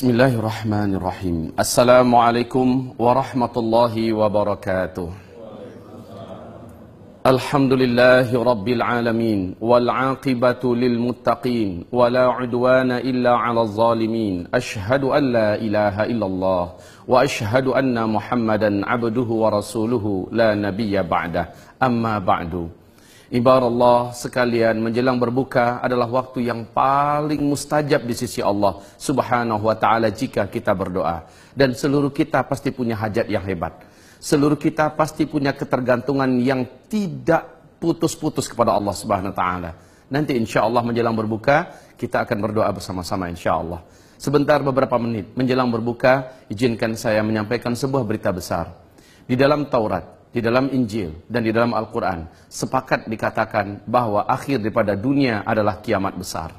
بسم الله الرحمن الرحيم السلام عليكم ورحمة الله وبركاته الحمد لله رب العالمين والعاقبة للمتقين ولا عدوان إلا على الظالمين أشهد أن لا إله إلا الله وأشهد أن محمدا عبده ورسوله لا نبي بعده أما بعد Allah sekalian menjelang berbuka adalah waktu yang paling mustajab di sisi Allah subhanahu wa ta'ala jika kita berdoa. Dan seluruh kita pasti punya hajat yang hebat. Seluruh kita pasti punya ketergantungan yang tidak putus-putus kepada Allah subhanahu wa ta'ala. Nanti insya Allah menjelang berbuka kita akan berdoa bersama-sama insya Allah. Sebentar beberapa menit menjelang berbuka izinkan saya menyampaikan sebuah berita besar. Di dalam Taurat di dalam Injil dan di dalam Al-Quran sepakat dikatakan bahwa akhir daripada dunia adalah kiamat besar.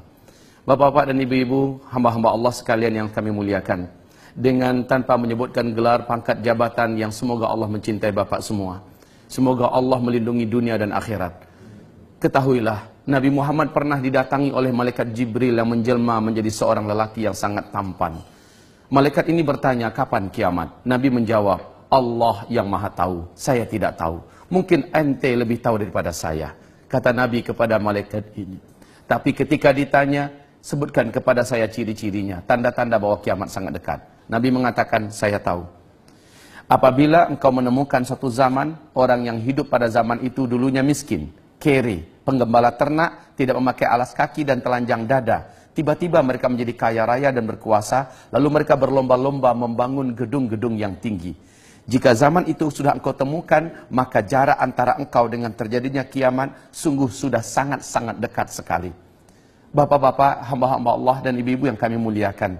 Bapak-bapak dan ibu-ibu, hamba-hamba Allah sekalian yang kami muliakan, dengan tanpa menyebutkan gelar, pangkat, jabatan yang semoga Allah mencintai bapak semua. Semoga Allah melindungi dunia dan akhirat. Ketahuilah, Nabi Muhammad pernah didatangi oleh malaikat Jibril yang menjelma menjadi seorang lelaki yang sangat tampan. Malaikat ini bertanya, kapan kiamat? Nabi menjawab, Allah yang maha tahu, saya tidak tahu. Mungkin ente lebih tahu daripada saya. Kata Nabi kepada malaikat ini. Tapi ketika ditanya, sebutkan kepada saya ciri-cirinya. Tanda-tanda bahwa kiamat sangat dekat. Nabi mengatakan, saya tahu. Apabila engkau menemukan satu zaman, orang yang hidup pada zaman itu dulunya miskin, kere, penggembala ternak, tidak memakai alas kaki dan telanjang dada. Tiba-tiba mereka menjadi kaya raya dan berkuasa, lalu mereka berlomba-lomba membangun gedung-gedung yang tinggi. Jika zaman itu sudah engkau temukan, maka jarak antara engkau dengan terjadinya kiamat sungguh sudah sangat-sangat dekat sekali. Bapak-bapak, hamba-hamba Allah dan ibu-ibu yang kami muliakan.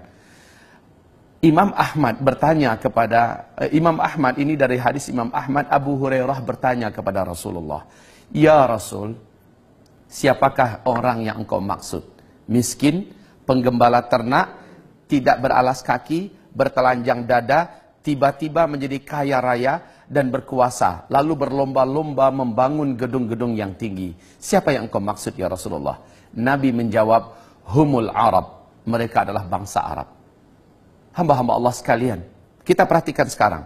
Imam Ahmad bertanya kepada eh, Imam Ahmad ini dari hadis Imam Ahmad Abu Hurairah bertanya kepada Rasulullah, "Ya Rasul, siapakah orang yang engkau maksud? Miskin, penggembala ternak, tidak beralas kaki, bertelanjang dada, tiba-tiba menjadi kaya raya dan berkuasa, lalu berlomba-lomba membangun gedung-gedung yang tinggi. Siapa yang engkau maksud ya Rasulullah? Nabi menjawab, humul Arab. Mereka adalah bangsa Arab. Hamba-hamba Allah sekalian, kita perhatikan sekarang.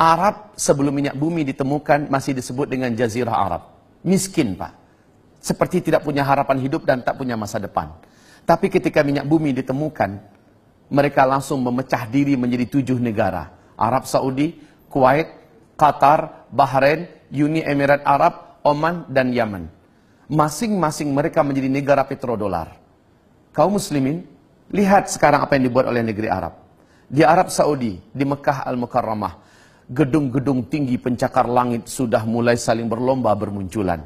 Arab sebelum minyak bumi ditemukan masih disebut dengan Jazirah Arab. Miskin Pak. Seperti tidak punya harapan hidup dan tak punya masa depan. Tapi ketika minyak bumi ditemukan, mereka langsung memecah diri menjadi tujuh negara. Arab Saudi, Kuwait, Qatar, Bahrain, Uni Emirat Arab, Oman, dan Yaman. Masing-masing mereka menjadi negara petrodolar. Kau muslimin, lihat sekarang apa yang dibuat oleh negeri Arab. Di Arab Saudi, di Mekah Al-Mukarramah, gedung-gedung tinggi pencakar langit sudah mulai saling berlomba bermunculan.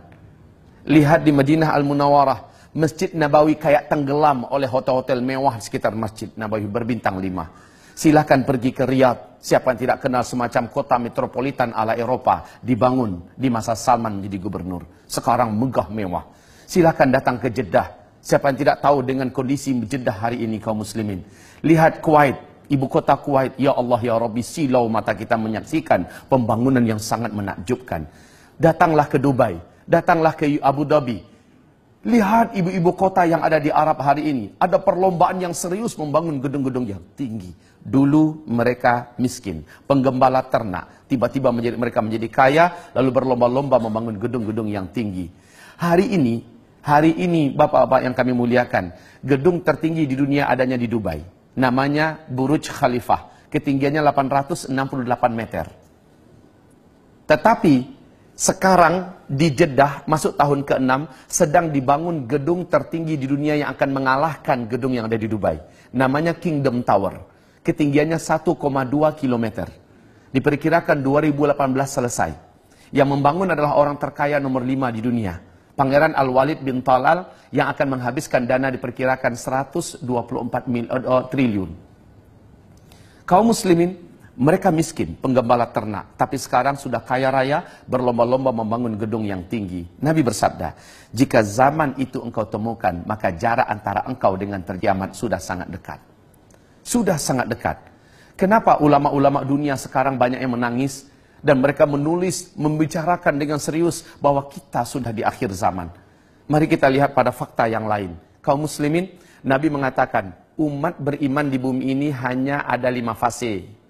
Lihat di Madinah Al-Munawarah, Masjid Nabawi kayak tenggelam oleh hotel-hotel mewah di sekitar Masjid Nabawi berbintang lima. Silahkan pergi ke Riyadh. Siapa yang tidak kenal semacam kota metropolitan ala Eropa dibangun di masa Salman menjadi gubernur. Sekarang megah mewah. Silahkan datang ke Jeddah. Siapa yang tidak tahu dengan kondisi Jeddah hari ini kaum muslimin. Lihat Kuwait, ibu kota Kuwait. Ya Allah ya Rabbi silau mata kita menyaksikan pembangunan yang sangat menakjubkan. Datanglah ke Dubai, datanglah ke Abu Dhabi. Lihat ibu-ibu kota yang ada di Arab hari ini. Ada perlombaan yang serius membangun gedung-gedung yang tinggi. Dulu mereka miskin, penggembala ternak. Tiba-tiba mereka menjadi kaya, lalu berlomba-lomba membangun gedung-gedung yang tinggi. Hari ini, hari ini bapak-bapak yang kami muliakan, gedung tertinggi di dunia adanya di Dubai. Namanya Buruj Khalifah. Ketinggiannya 868 meter. Tetapi sekarang di Jeddah masuk tahun ke-6 sedang dibangun gedung tertinggi di dunia yang akan mengalahkan gedung yang ada di Dubai. Namanya Kingdom Tower. Ketinggiannya 1,2 km. Diperkirakan 2018 selesai. Yang membangun adalah orang terkaya nomor 5 di dunia. Pangeran Al-Walid bin Talal yang akan menghabiskan dana diperkirakan 124 mil, uh, triliun. Kaum muslimin, mereka miskin, penggembala ternak, tapi sekarang sudah kaya raya, berlomba-lomba membangun gedung yang tinggi. Nabi bersabda, jika zaman itu engkau temukan, maka jarak antara engkau dengan terjamat sudah sangat dekat. Sudah sangat dekat. Kenapa ulama-ulama dunia sekarang banyak yang menangis dan mereka menulis, membicarakan dengan serius bahwa kita sudah di akhir zaman. Mari kita lihat pada fakta yang lain. Kaum muslimin, Nabi mengatakan, umat beriman di bumi ini hanya ada lima fase.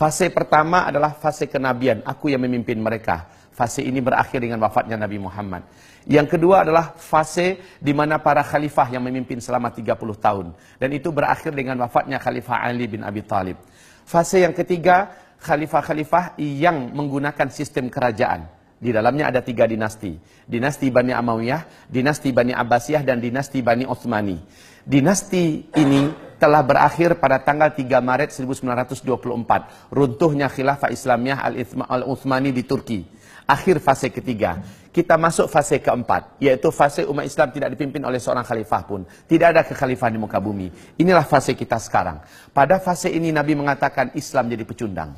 Fase pertama adalah fase kenabian, aku yang memimpin mereka. Fase ini berakhir dengan wafatnya Nabi Muhammad. Yang kedua adalah fase di mana para khalifah yang memimpin selama 30 tahun. Dan itu berakhir dengan wafatnya Khalifah Ali bin Abi Talib. Fase yang ketiga, khalifah-khalifah yang menggunakan sistem kerajaan. Di dalamnya ada tiga dinasti. Dinasti Bani Amawiyah, dinasti Bani Abbasiyah, dan dinasti Bani Utsmani. Dinasti ini telah berakhir pada tanggal 3 Maret 1924. Runtuhnya khilafah Islamiyah Al-Uthmani di Turki. Akhir fase ketiga. Kita masuk fase keempat, yaitu fase umat Islam tidak dipimpin oleh seorang khalifah pun. Tidak ada kekhalifahan di muka bumi. Inilah fase kita sekarang. Pada fase ini Nabi mengatakan Islam jadi pecundang.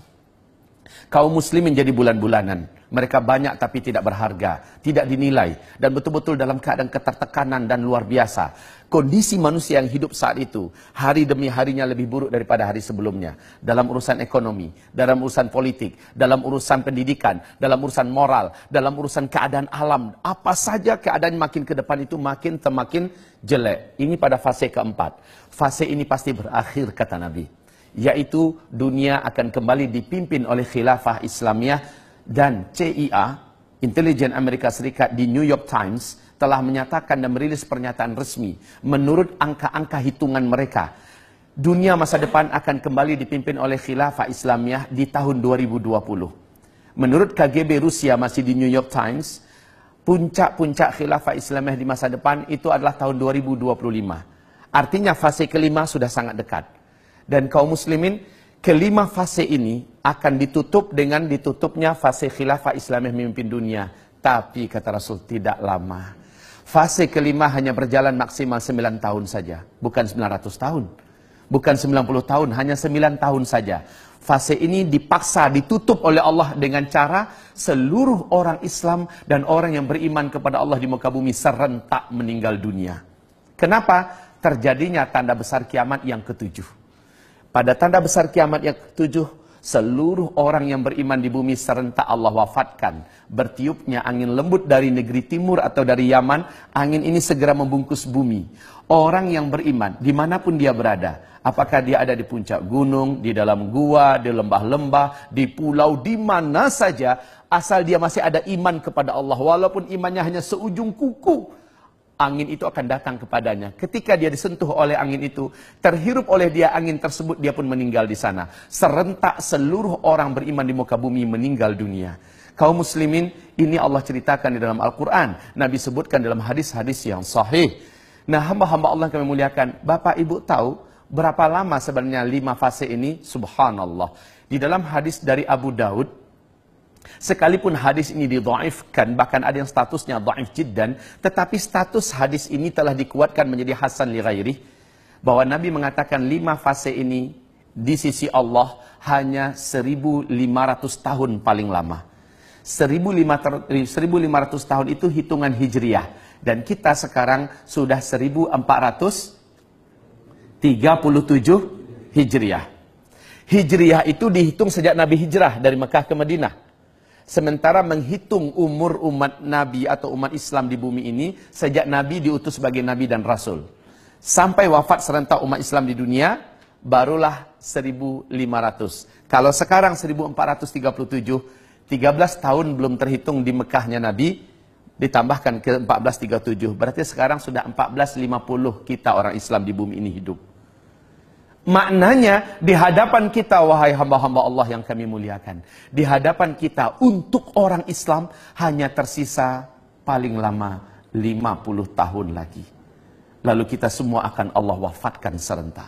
Kaum muslimin jadi bulan-bulanan. Mereka banyak tapi tidak berharga, tidak dinilai. Dan betul-betul dalam keadaan ketertekanan dan luar biasa. Kondisi manusia yang hidup saat itu, hari demi harinya lebih buruk daripada hari sebelumnya. Dalam urusan ekonomi, dalam urusan politik, dalam urusan pendidikan, dalam urusan moral, dalam urusan keadaan alam. Apa saja keadaan makin ke depan itu makin semakin jelek. Ini pada fase keempat. Fase ini pasti berakhir kata Nabi yaitu dunia akan kembali dipimpin oleh khilafah islamiah dan CIA, Intelijen Amerika Serikat di New York Times telah menyatakan dan merilis pernyataan resmi menurut angka-angka hitungan mereka dunia masa depan akan kembali dipimpin oleh khilafah islamiah di tahun 2020. Menurut KGB Rusia masih di New York Times, puncak-puncak khilafah islamiah di masa depan itu adalah tahun 2025. Artinya fase kelima sudah sangat dekat dan kaum muslimin, kelima fase ini akan ditutup dengan ditutupnya fase khilafah Islam yang memimpin dunia. Tapi kata Rasul tidak lama. Fase kelima hanya berjalan maksimal 9 tahun saja, bukan 900 tahun. Bukan 90 tahun, hanya 9 tahun saja. Fase ini dipaksa ditutup oleh Allah dengan cara seluruh orang Islam dan orang yang beriman kepada Allah di muka bumi serentak meninggal dunia. Kenapa? Terjadinya tanda besar kiamat yang ketujuh. Pada tanda besar kiamat yang ketujuh, seluruh orang yang beriman di bumi serentak Allah wafatkan. Bertiupnya angin lembut dari negeri timur atau dari Yaman, angin ini segera membungkus bumi. Orang yang beriman, dimanapun dia berada, apakah dia ada di puncak gunung, di dalam gua, di lembah-lembah, di pulau, di mana saja, asal dia masih ada iman kepada Allah, walaupun imannya hanya seujung kuku, angin itu akan datang kepadanya. Ketika dia disentuh oleh angin itu, terhirup oleh dia angin tersebut, dia pun meninggal di sana. Serentak seluruh orang beriman di muka bumi meninggal dunia. Kaum muslimin, ini Allah ceritakan di dalam Al-Quran. Nabi sebutkan dalam hadis-hadis yang sahih. Nah, hamba-hamba Allah kami muliakan, Bapak Ibu tahu berapa lama sebenarnya lima fase ini? Subhanallah. Di dalam hadis dari Abu Daud, Sekalipun hadis ini didhaifkan, bahkan ada yang statusnya dhaif jiddan, tetapi status hadis ini telah dikuatkan menjadi hasan li ghairih bahwa Nabi mengatakan lima fase ini di sisi Allah hanya 1500 tahun paling lama. 1500 tahun itu hitungan hijriah dan kita sekarang sudah 1437 hijriah. Hijriah itu dihitung sejak Nabi hijrah dari Mekah ke Madinah. Sementara menghitung umur umat Nabi atau umat Islam di bumi ini sejak Nabi diutus sebagai Nabi dan Rasul. Sampai wafat serentak umat Islam di dunia, barulah 1500. Kalau sekarang 1437, 13 tahun belum terhitung di Mekahnya Nabi, ditambahkan ke 1437. Berarti sekarang sudah 1450 kita orang Islam di bumi ini hidup. Maknanya di hadapan kita wahai hamba-hamba Allah yang kami muliakan. Di hadapan kita untuk orang Islam hanya tersisa paling lama 50 tahun lagi. Lalu kita semua akan Allah wafatkan serentak.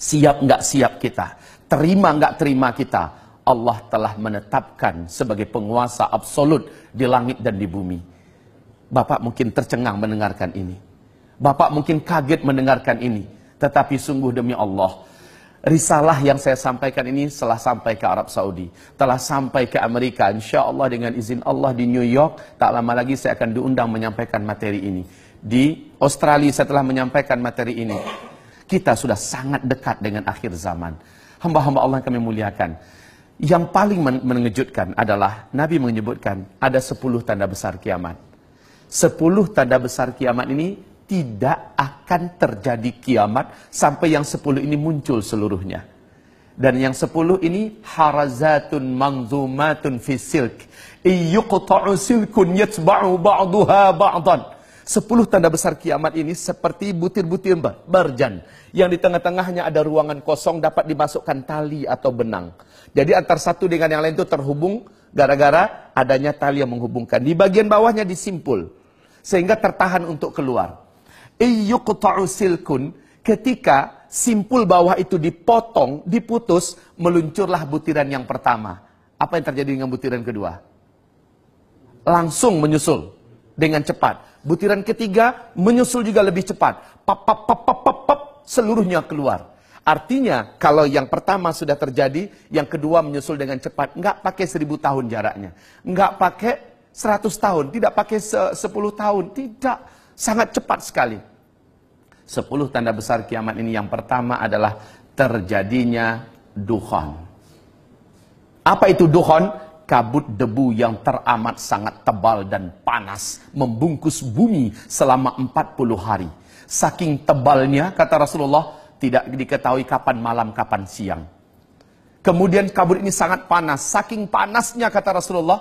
Siap nggak siap kita, terima nggak terima kita, Allah telah menetapkan sebagai penguasa absolut di langit dan di bumi. Bapak mungkin tercengang mendengarkan ini. Bapak mungkin kaget mendengarkan ini. Tetapi sungguh demi Allah, risalah yang saya sampaikan ini telah sampai ke Arab Saudi, telah sampai ke Amerika. Insya Allah dengan izin Allah di New York, tak lama lagi saya akan diundang menyampaikan materi ini. Di Australia setelah menyampaikan materi ini. Kita sudah sangat dekat dengan akhir zaman. Hamba-hamba Allah yang kami muliakan. Yang paling mengejutkan adalah Nabi menyebutkan ada 10 tanda besar kiamat. 10 tanda besar kiamat ini tidak akan terjadi kiamat sampai yang sepuluh ini muncul seluruhnya. Dan yang sepuluh ini harazatun manzumatun fisilk silk. Iyuqta'u silkun yatba'u ba'duha ba'dan. Sepuluh tanda besar kiamat ini seperti butir-butir barjan. Yang di tengah-tengahnya ada ruangan kosong dapat dimasukkan tali atau benang. Jadi antar satu dengan yang lain itu terhubung gara-gara adanya tali yang menghubungkan. Di bagian bawahnya disimpul. Sehingga tertahan untuk keluar. Iyuqta'u silkun. Ketika simpul bawah itu dipotong, diputus, meluncurlah butiran yang pertama. Apa yang terjadi dengan butiran kedua? Langsung menyusul dengan cepat. Butiran ketiga menyusul juga lebih cepat. Pap, pap, pap, pap, pap, pap, seluruhnya keluar. Artinya kalau yang pertama sudah terjadi, yang kedua menyusul dengan cepat. Enggak pakai seribu tahun jaraknya. Enggak pakai seratus tahun, tidak pakai sepuluh tahun, tidak Sangat cepat sekali. Sepuluh tanda besar kiamat ini yang pertama adalah terjadinya duhon. Apa itu duhon? Kabut debu yang teramat sangat tebal dan panas membungkus bumi selama empat puluh hari. Saking tebalnya, kata Rasulullah, tidak diketahui kapan malam, kapan siang. Kemudian kabut ini sangat panas. Saking panasnya, kata Rasulullah,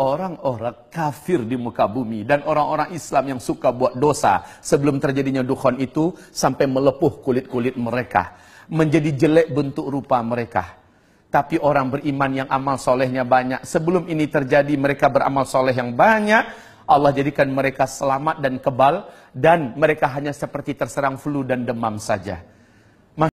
orang-orang kafir di muka bumi dan orang-orang Islam yang suka buat dosa sebelum terjadinya dukhon itu sampai melepuh kulit-kulit mereka menjadi jelek bentuk rupa mereka tapi orang beriman yang amal solehnya banyak sebelum ini terjadi mereka beramal soleh yang banyak Allah jadikan mereka selamat dan kebal dan mereka hanya seperti terserang flu dan demam saja